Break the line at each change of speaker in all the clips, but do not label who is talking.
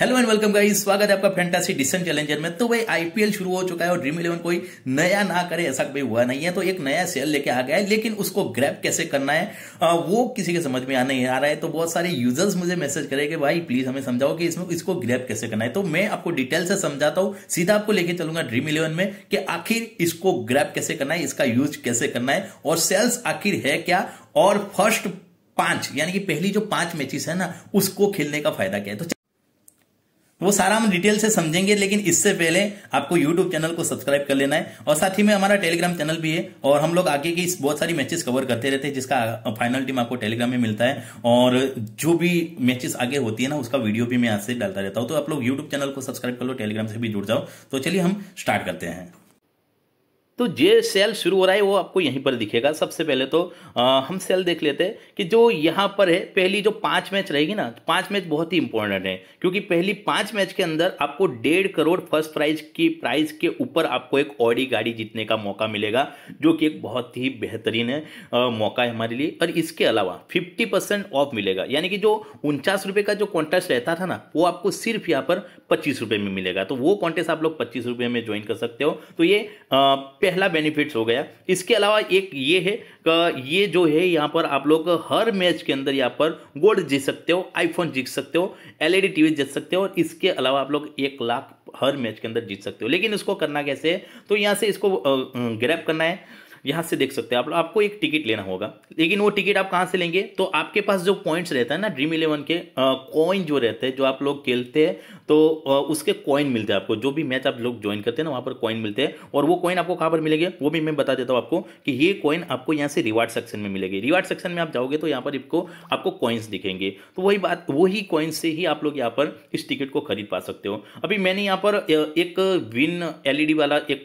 hello and welcome guys स्वागत है आपका फैंटासी डिसेंट चैलेंजर में तो भाई आईपीएल शुरू हो चुका है और ड्रीम इलेवन कोई नया ना करे ऐसा भाई हुआ नहीं है तो एक नया सेल लेके आ गया है लेकिन उसको ग्रैप कैसे करना है आ, वो किसी के समझ में आ नहीं आ रहा है तो बहुत सारे यूजर्स मुझे मैसेज करे कि भाई प्लीज हमें समझाओ कि इसमें इसको ग्रैप कैसे करना है तो मैं आपको डिटेल से समझाता हूँ सीधा आपको लेके चलूंगा ड्रीम इलेवन में कि आखिर इसको ग्रैप कैसे करना है इसका यूज कैसे करना है और सेल्स आखिर है क्या और फर्स्ट पांच यानी कि पहली जो पांच मैचेस है ना उसको खेलने का फायदा क्या है तो वो सारा हम डिटेल से समझेंगे लेकिन इससे पहले आपको यूट्यूब चैनल को सब्सक्राइब कर लेना है और साथ ही में हमारा टेलीग्राम चैनल भी है और हम लोग आगे की बहुत सारी मैचेस कवर करते रहते हैं जिसका फाइनल टीम आपको टेलीग्राम में मिलता है और जो भी मैचेस आगे होती है ना उसका वीडियो भी मैं यहाँ से डालता रहता हूँ तो आप लोग यूट्यूब चैनल को सब्सक्राइब कर लो टेलीग्राम से भी जुड़ जाओ तो चलिए हम स्टार्ट करते हैं तो जे सेल शुरू हो रहा है वो आपको यहीं पर दिखेगा सबसे पहले तो आ, हम सेल देख लेते हैं कि जो यहाँ पर है पहली जो पाँच मैच रहेगी ना पाँच मैच बहुत ही इंपॉर्टेंट है क्योंकि पहली पाँच मैच के अंदर आपको डेढ़ करोड़ फर्स्ट प्राइज की प्राइज के ऊपर आपको एक ऑडी गाड़ी जीतने का मौका मिलेगा जो कि एक बहुत ही बेहतरीन है आ, मौका है हमारे लिए और इसके अलावा फिफ्टी परसेंट ऑफ मिलेगा यानी कि जो उनचास रुपये का जो कॉन्टेस्ट रहता था ना वो आपको सिर्फ यहाँ पर पच्चीस रुपये में मिलेगा तो वो कॉन्टेस्ट आप लोग पच्चीस रुपये में ज्वाइन कर सकते हो तो ये पहला बेनिफिट्स हो गया इसके अलावा एक ये है ये जो है यहाँ पर आप लोग हर मैच के अंदर यहाँ पर गोल्ड जीत सकते हो आईफोन जीत सकते हो एलईडी टीवी e जीत सकते हो और इसके अलावा आप लोग एक लाख हर मैच के अंदर जीत सकते हो लेकिन इसको करना कैसे है तो यहाँ से इसको ग्रैप करना है यहाँ से देख सकते हैं आप लोग आपको एक टिकट लेना होगा लेकिन वो टिकट आप कहाँ से लेंगे तो आपके पास जो पॉइंट्स रहता है ना ड्रीम इलेवन के कॉइन जो रहते हैं जो आप लोग खेलते हैं तो उसके कॉइन मिलते हैं आपको जो भी मैच आप लोग ज्वाइन करते हैं ना वहाँ पर कॉइन मिलते हैं और वो कॉइन आपको कहाँ पर मिलेंगे वो भी मैं बता देता हूँ आपको कि ये कॉइन आपको यहाँ से रिवार्ड सेक्शन में मिलेगी रिवार्ड सेक्शन में आप जाओगे तो यहाँ पर आपको आपको कॉइन्स दिखेंगे तो वही बात वही कॉइन्स से ही आप लोग यहाँ पर इस टिकट को खरीद पा सकते हो अभी मैंने यहाँ पर एक विन एल वाला एक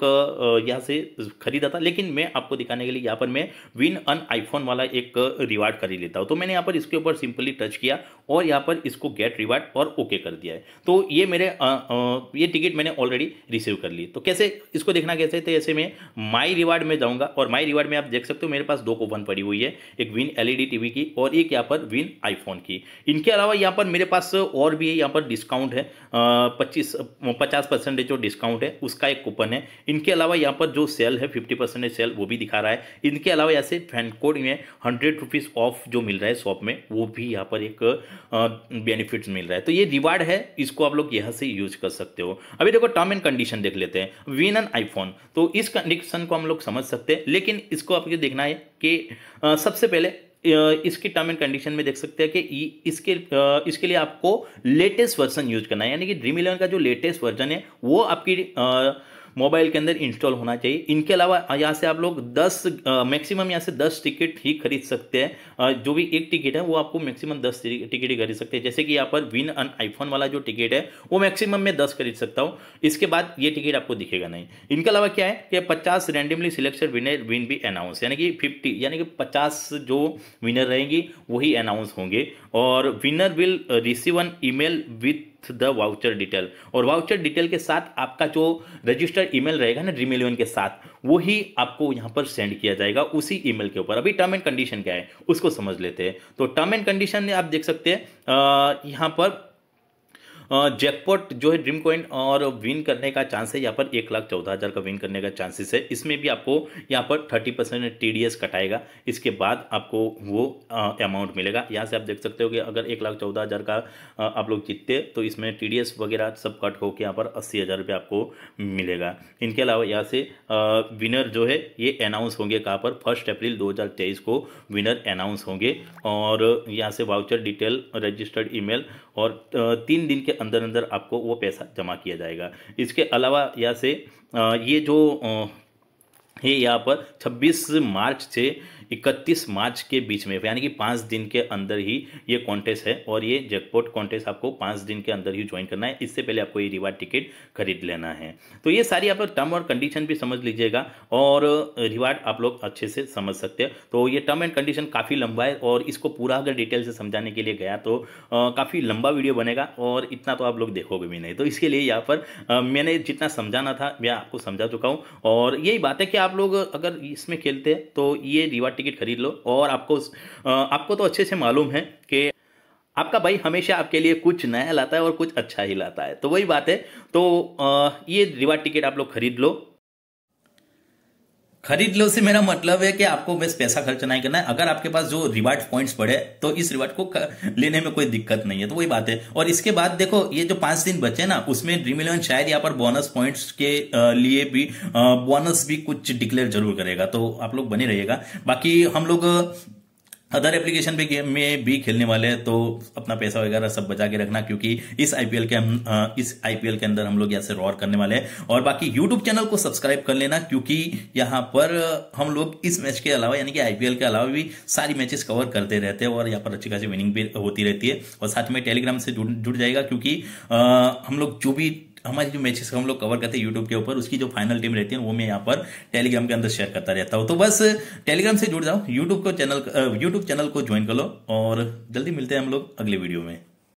यहाँ से खरीदा था लेकिन मैं आपको दिखाने के लिए यहाँ पर मैं विन अन आईफोन वाला एक रिवार्ड खरीद लेता हूँ तो मैंने यहाँ पर इसके ऊपर सिंपली टच किया और यहाँ पर इसको गेट रिवार्ड और ओके कर दिया है तो ये मेरे आ, आ, ये टिकट मैंने ऑलरेडी रिसीव कर ली तो कैसे इसको देखना कैसे तो ऐसे में माई रिवार्ड में जाऊँगा और माई रिवार्ड में आप देख सकते हो मेरे पास दो कूपन पड़ी हुई है एक विन एलईडी टीवी की और एक यहाँ पर विन आईफोन की इनके अलावा यहाँ पर मेरे पास और भी यहाँ पर डिस्काउंट है पच्चीस पचास परसेंटेज जो डिस्काउंट है उसका एक कूपन है इनके अलावा यहाँ पर जो सेल है फिफ्टी परसेंटेज सेल वो भी दिखा रहा है इनके अलावा यहाँ से फैन कोड में हंड्रेड रुपीज़ ऑफ जो मिल रहा है शॉप में वो भी यहाँ पर एक बेनिफिट्स मिल रहा है तो ये रिवार्ड है इसको आप लोग यहाँ से यूज कर सकते हो अभी देखो टर्म एंड कंडीशन देख लेते हैं विन एन आईफोन तो इस कंडीशन को हम लोग समझ सकते हैं लेकिन इसको आपको देखना है कि सबसे पहले इसकी टर्म एंड कंडीशन में देख सकते हैं कि इसके इसके लिए आपको लेटेस्ट वर्जन यूज करना है यानी कि ड्रीम इलेवन का जो लेटेस्ट वर्जन है वो आपकी आ, मोबाइल के अंदर इंस्टॉल होना चाहिए इनके अलावा यहाँ से आप लोग दस मैक्सिमम यहाँ से दस टिकट ही खरीद सकते हैं जो भी एक टिकट है वो आपको मैक्सिमम दस टिकट ही खरीद सकते हैं जैसे कि यहाँ पर विन अन आईफोन वाला जो टिकट है वो मैक्सिमम मैं दस खरीद सकता हूँ इसके बाद ये टिकट आपको दिखेगा नहीं इनके अलावा क्या है कि पचास रैंडमली सिलेक्टेड विनर विन भी अनाउंस यानी कि फिफ्टी यानी कि पचास जो विनर रहेंगी वही अनाउंस होंगे और winner will receive an email with with the voucher detail और वाउचर डिटेल के साथ आपका जो रजिस्टर्ड ईमेल रहेगा ना ड्रीम इलेवन के साथ वही आपको यहाँ पर सेंड किया जाएगा उसी ईमेल के ऊपर अभी टर्म एंड कंडीशन क्या है उसको समझ लेते हैं तो टर्म एंड कंडीशन आप देख सकते हैं यहाँ पर जैकपॉट जो है ड्रीम कॉइन और विन करने का चांस है यहाँ पर एक लाख चौदह हज़ार का विन करने का चांसेस है इसमें भी आपको यहाँ पर thirty percent T D S कटाएगा इसके बाद आपको वो अमाउंट मिलेगा यहाँ से आप देख सकते हो कि अगर एक लाख चौदह हज़ार का आप लोग जीतते तो इसमें टी डी एस वगैरह सब कट होकर यहाँ पर अस्सी हज़ार रुपये आपको मिलेगा इनके अलावा यहाँ से विनर जो है ये अनाउंस होंगे कहाँ पर फर्स्ट अप्रैल दो हज़ार तेईस को विनर अनाउंस होंगे और यहाँ से वाउचर डिटेल रजिस्टर्ड मेल और तीन दिन के अंदर अंदर आपको वो पैसा जमा किया जाएगा इसके अलावा या से ये जो ये यहाँ पर 26 मार्च से 31 मार्च के बीच में यानी कि पाँच दिन के अंदर ही ये कॉन्टेस्ट है और ये जैकपॉट कॉन्टेस्ट आपको पाँच दिन के अंदर ही ज्वाइन करना है इससे पहले आपको ये रिवार्ड टिकट खरीद लेना है तो ये सारी आप टर्म और कंडीशन भी समझ लीजिएगा और रिवार्ड आप लोग अच्छे से समझ सकते हैं तो ये टर्म एंड कंडीशन काफ़ी लंबा है और इसको पूरा अगर डिटेल से समझाने के लिए गया तो काफ़ी लंबा वीडियो बनेगा और इतना तो आप लोग देखोगे भी नहीं तो इसके लिए यहाँ पर मैंने जितना समझाना था मैं आपको समझा चुका हूँ और यही बात है कि आप आप लोग अगर इसमें खेलते हैं तो ये रिवार्ड टिकट खरीद लो और आपको आपको तो अच्छे से मालूम है कि आपका भाई हमेशा आपके लिए कुछ नया लाता है और कुछ अच्छा ही लाता है तो वही बात है तो ये रिवार्ड टिकट आप लोग खरीद लो खरीद लो से मेरा मतलब है कि आपको बस पैसा खर्च नहीं करना है अगर आपके पास जो रिवार्ड पॉइंट्स पड़े तो इस रिवार्ड को लेने में कोई दिक्कत नहीं है तो वही बात है और इसके बाद देखो ये जो पांच दिन बचे ना उसमें ड्रीम इलेवन शायद यहाँ पर बोनस पॉइंट्स के लिए भी बोनस भी कुछ डिक्लेयर जरूर करेगा तो आप लोग बने रहिएगा बाकी हम लोग अदर एप्लीकेशन पे गेम में भी खेलने वाले हैं तो अपना पैसा वगैरह सब बचा के रखना क्योंकि इस आईपीएल के हम इस आईपीएल के अंदर हम लोग यहाँ से रॉर करने वाले हैं और बाकी यूट्यूब चैनल को सब्सक्राइब कर लेना क्योंकि यहाँ पर हम लोग इस मैच के अलावा यानी कि आईपीएल के अलावा भी सारी मैचेस कवर करते रहते हैं और यहाँ पर अच्छी खासी विनिंग भी होती रहती है और साथ में टेलीग्राम से जुड़ जुड़ जाएगा क्योंकि आ, हम लोग जो भी हमारी जो मैचेस हम लोग कवर करते हैं यूट्यूब के ऊपर उसकी जो फाइनल टीम रहती है वो मैं यहाँ पर टेलीग्राम के अंदर शेयर करता रहता हूँ तो बस टेलीग्राम से जुड़ जाओ यूट्यूब को चैनल यूट्यूब चैनल को ज्वाइन कर लो और जल्दी मिलते हैं हम लोग अगले वीडियो में